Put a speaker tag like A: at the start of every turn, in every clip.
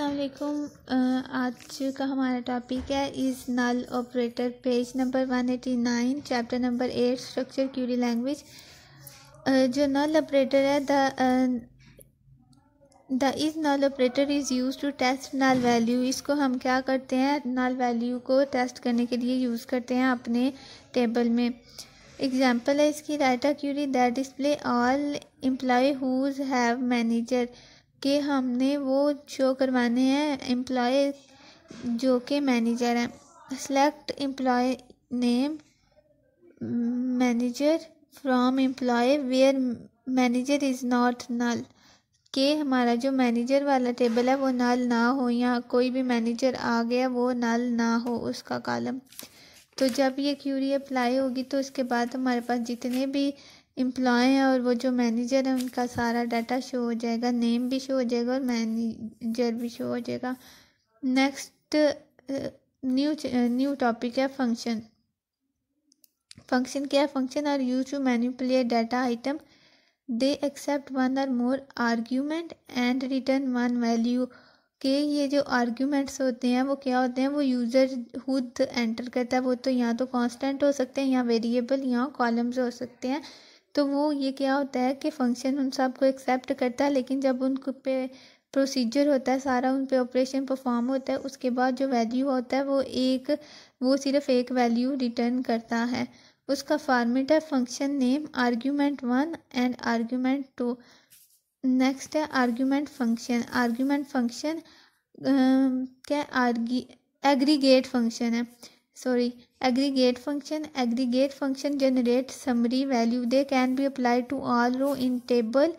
A: अल्लाम आज का हमारा टॉपिक है is null operator page number one eighty nine chapter number eight structure query language जो नल ऑपरेटर है the is null operator is use to test null value इसको हम क्या करते हैं नल वैल्यू को टेस्ट करने के लिए यूज़ करते हैं अपने टेबल में एग्ज़ाम्पल है इसकी data query that display all employ who have manager कि हमने वो शो करवाने हैं एम्प्लॉय जो कि मैनेजर हैं select employ name manager from employ where manager is not null कि हमारा जो मैनेजर वाला टेबल है वो नल ना हो या कोई भी मैनेजर आ गया वो नल ना हो उसका कॉलम तो जब ये क्यूरी अप्लाई होगी तो उसके बाद हमारे पास जितने भी एम्प्लॉय हैं और वो जो मैनेजर है उनका सारा डाटा शो हो जाएगा नेम भी शो हो जाएगा और मैनेजर भी शो हो जाएगा नेक्स्ट न्यू न्यू टॉपिक है फंक्शन फंक्शन क्या है function are use to manipulate data item they accept one or more argument and return one value के ये जो आर्ग्यूमेंट्स होते हैं वो क्या होते हैं वो यूज़र खुद एंटर करता है वो तो या तो कांस्टेंट हो सकते हैं या वेरिएबल या कॉलम्स हो सकते हैं तो वो ये क्या होता है कि फंक्शन उन सबको एक्सेप्ट करता है लेकिन जब उन पे प्रोसीजर होता है सारा उन पे ऑपरेशन परफॉर्म होता है उसके बाद जो वैल्यू होता है वो एक वो सिर्फ एक वैल्यू रिटर्न करता है उसका फार्मेट है function name argument one and argument two next है आर्ग्यूमेंट फंक्शन आर्ग्यूमेंट फंक्शन क्या आर्गी एग्रीगेट फंक्शन है sorry aggregate function aggregate function generate summary value they can be apply to or row in table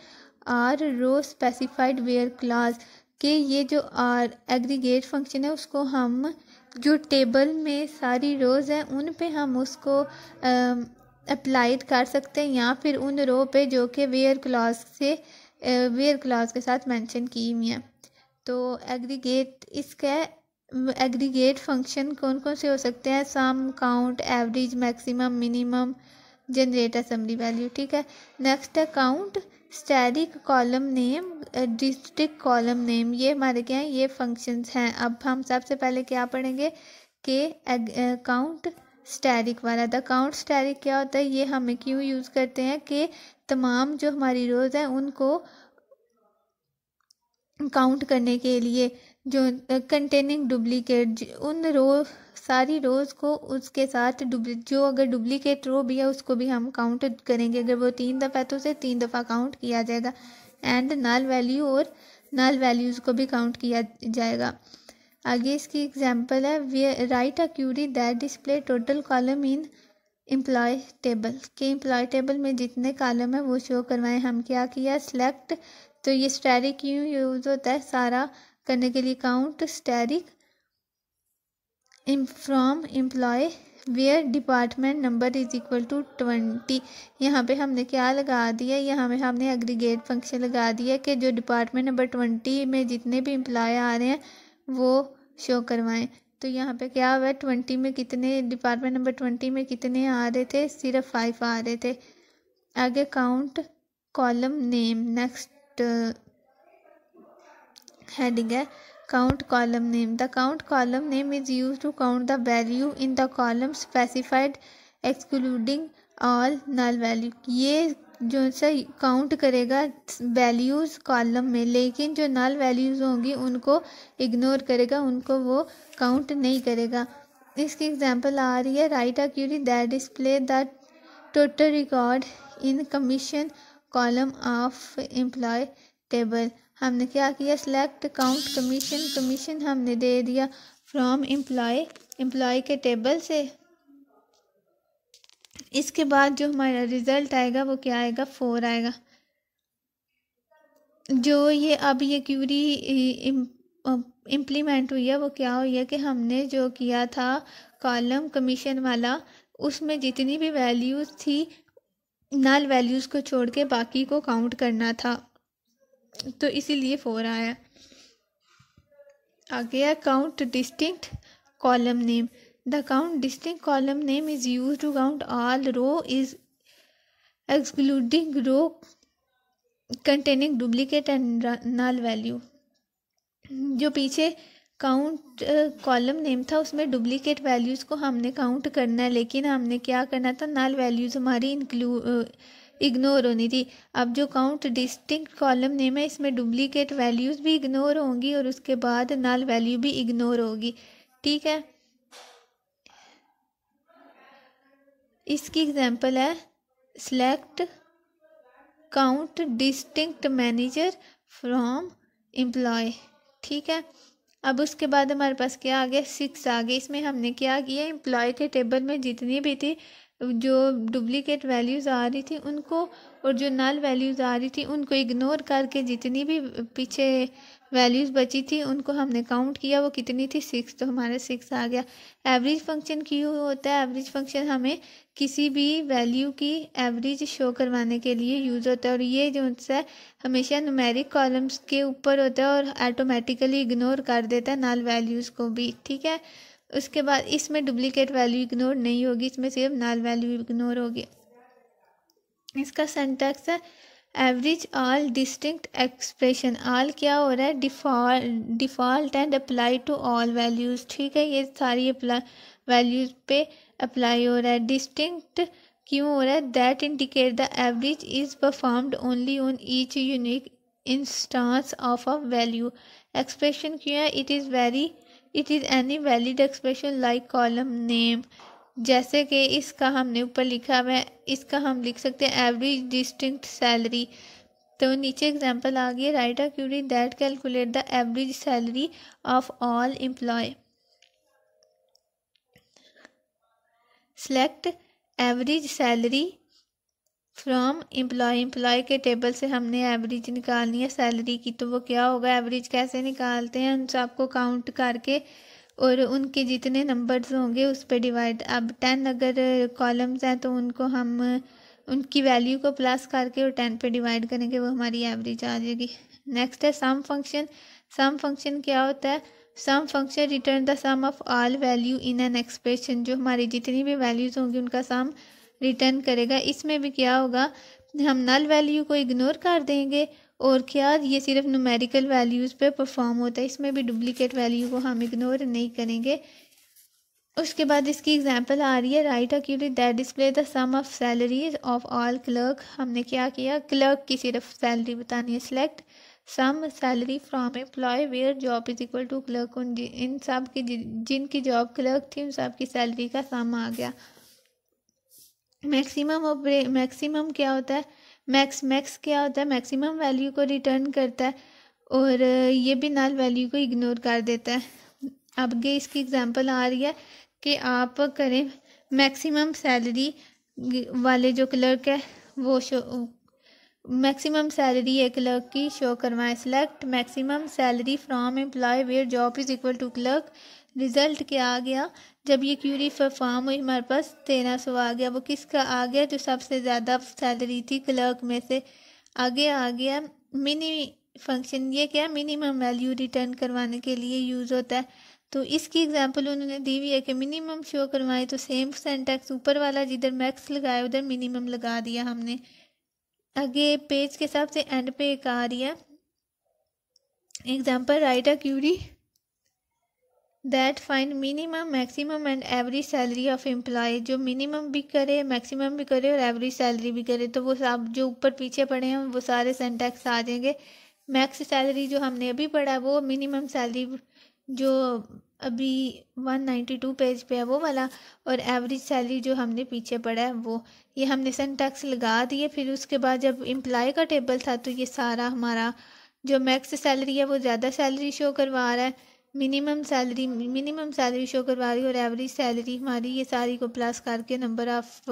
A: or row specified where clause के ये जो are aggregate function है उसको हम जो टेबल में सारी रोज हैं उन पे हम उसको अप्लाइड कर सकते हैं या फिर उन रो पे जो कि वेयर क्लास से वेयर क्लास के साथ मेंशन की हुई हैं तो एग्रीगेट इसका एग्रीगेट फंक्शन कौन कौन से हो सकते हैं sum count average maximum minimum generate summary value ठीक है नेक्स्ट है count asterisk column name distinct column name ये हमारे क्या हैं ये फंक्शंस हैं अब हम सबसे पहले क्या पढ़ेंगे के काउंट स्टैरिक वाला था काउंट स्टैरिक क्या होता है ये हमें क्यों यूज़ करते हैं कि तमाम जो हमारी रोज़ हैं उनको काउंट करने के लिए जो कंटेनिंग डुप्लीकेट उन रो सारी रोज को उसके साथ जो अगर डुप्लीकेट रो भी है उसको भी हम काउंट करेंगे अगर वो तीन दफ़ा है तो उसे तीन दफ़ा काउंट किया जाएगा एंड नल वैल्यू और नल वैल्यूज़ को भी काउंट किया जाएगा आगे इसकी एग्जांपल है we write a query that display total column in employ table के एम्प्लॉय टेबल में जितने कॉलम है वो शो करवाएं हम क्या किया सेलेक्ट तो ये स्टेरिक क्यों यूज़ होता है सारा करने के लिए count asterisk from employ where department number is equal to twenty यहाँ पे हमने क्या लगा दिया यहाँ पे हमने एग्रीगेट फंक्शन लगा दिया कि जो डिपार्टमेंट नंबर ट्वेंटी में जितने भी एम्प्लॉय आ रहे हैं वो शो करवाएं तो यहाँ पे क्या हुआ ट्वेंटी में कितने डिपार्टमेंट नंबर ट्वेंटी में कितने आ रहे थे सिर्फ फाइव आ रहे थे आगे count column name next heading है count column name the count column name is used to count the value in the column specified excluding all null value ये जो से काउंट करेगा वैल्यूज़ कॉलम में लेकिन जो नल वैल्यूज़ होंगी उनको इग्नोर करेगा उनको वो काउंट नहीं करेगा इसकी एग्जांपल आ रही है write a query that display the total record in commission column of employ table हमने क्या किया सेलेक्ट काउंट कमीशन कमीशन हमने दे दिया फ्रॉम एम्प्लॉय एम्प्लॉय के टेबल से इसके बाद जो हमारा रिज़ल्ट आएगा वो क्या आएगा फोर आएगा जो ये अब ये क्यूरी इम्प्लीमेंट हुई है वो क्या हुई है कि हमने जो किया था कॉलम कमीशन वाला उसमें जितनी भी वैल्यूज़ थी नल वैल्यूज़ को छोड़ के बाकी को काउंट करना था तो इसीलिए फोर आया आगे है count distinct column name the count distinct column name is use to count all row is excluding row containing duplicate and null value जो पीछे काउंट कॉलम नेम था उसमें डुप्लीकेट वैल्यूज़ को हमने काउंट करना है लेकिन हमने क्या करना था नल वैल्यूज़ हमारी इंक्लू इग्नोर होनी थी अब जो काउंट डिस्टिंक्ट कॉलम नेम है इसमें डुप्लीकेट वैल्यूज़ भी इग्नोर होंगी और उसके बाद नल वैल्यू भी इग्नोर होगी ठीक है इसकी एग्जांपल है select count distinct manager from employ ठीक है अब उसके बाद हमारे पास क्या आ गया सिक्स आ गया इसमें हमने क्या किया एम्प्लॉय के टेबल में जितनी भी थी जो डुप्लीकेट वैल्यूज़ आ रही थी उनको और जो नल वैल्यूज़ आ रही थी उनको इग्नोर करके जितनी भी पीछे वैल्यूज़ बची थी उनको हमने काउंट किया वो कितनी थी सिक्स तो हमारा सिक्स आ गया एवरेज फंक्शन क्यों होता है एवरेज फंक्शन हमें किसी भी वैल्यू की एवरेज शो करवाने के लिए यूज़ होता है और ये जो है हमेशा नुमेरिक कॉलम्स के ऊपर होता है और ऑटोमेटिकली इग्नोर कर देता है नल वैल्यूज़ को भी ठीक है उसके बाद इसमें डुप्लीकेट वैल्यू इग्नोर नहीं होगी इसमें सिर्फ नल वैल्यू इग्नोर होगी इसका सेंटेक्स है average all distinct expression all क्या हो रहा है default default and apply to all values ठीक है ये सारी अप्लाई वैल्यूज़ पे अप्लाई हो रहा है डिस्टिंक्ट क्यों हो रहा है that indicate the average is performed only on each unique instance of a value expression क्यों है it is very it is any valid expression like column name जैसे कि इसका हमने ऊपर लिखा हुआ है इसका हम लिख सकते हैं एवरेज डिस्टिंक्ट सैलरी तो नीचे एग्जांपल आ गई write a query that calculate the average salary of all employ select average salary from employ employ के टेबल से हमने एवरेज निकालनी है सैलरी की तो वो क्या होगा एवरेज कैसे निकालते हैं हम सबको काउंट करके और उनके जितने नंबर्स होंगे उस पर डिवाइड अब टेन अगर कॉलम्स हैं तो उनको हम उनकी वैल्यू को प्लस करके और टेन पे डिवाइड करेंगे वो हमारी एवरेज आ जाएगी नेक्स्ट है सम फंक्शन सम फंक्शन क्या होता है sum function return the sum of all value in an expression जो हमारी जितनी भी वैल्यूज़ होंगी उनका सम रिटर्न करेगा इसमें भी क्या होगा हम नल वैल्यू को इग्नोर कर देंगे और क्या ये सिर्फ नुमेरिकल वैल्यूज़ पे परफॉर्म होता है इसमें भी डुप्लीकेट वैल्यू को हम इग्नोर नहीं करेंगे उसके बाद इसकी एग्जांपल आ रही है write a query that display the sum of salaries of all clerk हमने क्या किया क्लर्क की सिर्फ सैलरी बतानी है select sum salary from employ where job is equal to clerk उन इन सब की जिनकी जॉब क्लर्क थी उन सब की सैलरी का सम आ गया मैक्सिमम ऑफ मैक्सिमम क्या होता है मैक्स मैक्स क्या होता है मैक्सिमम वैल्यू को रिटर्न करता है और uh, ये भी नल वैल्यू को इग्नोर कर देता है ये इसकी एग्जांपल आ रही है कि आप करें मैक्सिमम सैलरी वाले जो क्लर्क है वो शो मैक्सिमम सैलरी एक क्लर्क की शो करवाएं select maximum salary from employ where job is equal to clerk result क्या आ गया जब ये क्यूरी फॉर्म हुई हमारे पास तेरह सौ आ गया वो किसका आ गया जो सबसे ज़्यादा सैलरी थी क्लर्क में से आगे आ गया मिनी फंक्शन ये क्या मिनिमम वैल्यू रिटर्न करवाने के लिए यूज़ होता है तो इसकी एग्जांपल उन्होंने दी हुई है कि मिनिमम शो करवाएं तो सेम सेंटेक्स ऊपर वाला जिधर मैक्स लगाया उधर मिनिमम लगा दिया हमने आगे पेज के हिसाब से एंड पे एक आ रही है example write a query that find minimum maximum and average salary of employ जो मिनिमम भी करे मैक्सिमम भी करे और एवरी सैलरी भी करे तो वो आप जो ऊपर पीछे पड़े हैं वो सारे सेंटेक्स आ जाएंगे मैक्स सैलरी जो हमने अभी पढ़ा है वो मिनिमम सैलरी जो अभी 192 पेज पे है वो वाला और एवरेज सैलरी जो हमने पीछे पड़ा है वो ये हमने सेंटेक्स लगा दिए फिर उसके बाद जब एम्प्लॉय का टेबल था तो ये सारा हमारा जो मैक्स सैलरी है वो ज़्यादा सैलरी शो करवा रहा है minimum salary minimum salary show करवा रही और एवरेज सैलरी हमारी ये सारी को प्लस करके नंबर ऑफ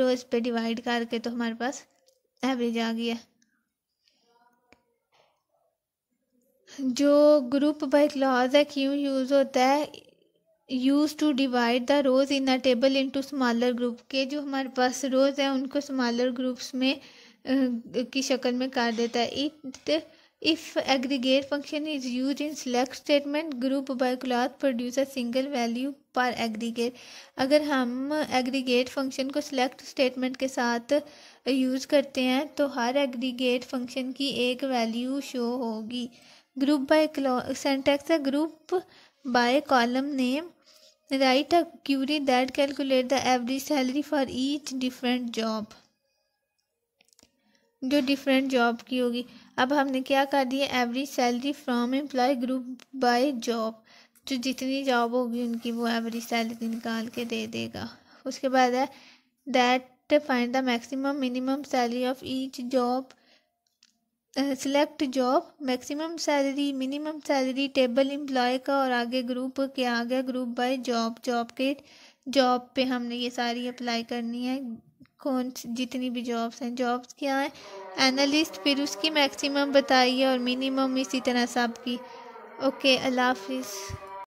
A: रोज़ पे डिवाइड करके तो हमारे पास एवरेज आ गया जो ग्रुप बाई क्लॉज है क्यों यूज़ होता है use to divide the rows in a table into smaller group के जो हमारे पास रोज़ है उनको स्मॉलर ग्रुप्स में की शक्ल में कर देता है it If aggregate function is used in select statement, group by class produce a single value पर एग्रीगेट अगर हम एग्रीगेट फंक्शन को सिलेक्ट स्टेटमेंट के साथ यूज़ करते हैं तो हर एग्रीगेट फंक्शन की एक वैल्यू शो होगी ग्रुप बाय सेंटेक्स है group by column name write a query that calculate the average salary for each different job जो डिफरेंट जॉब की होगी अब हमने क्या कर दिया average salary from employ group by job जो जितनी जॉब होगी उनकी वो एवरेज सैलरी निकाल के दे देगा उसके बाद है that find the maximum minimum salary of each job select job maximum salary minimum salary table employ का और आगे ग्रुप के आगे ग्रुप बाय जॉब जॉब के जॉब पे हमने ये सारी अप्लाई करनी है कौन जितनी भी जॉब्स हैं जॉब्स क्या हैं एनालिस्ट फिर उसकी मैक्सिमम बताइए और मिनिमम इसी तरह साहब की ओके अल्लाह हाफिज़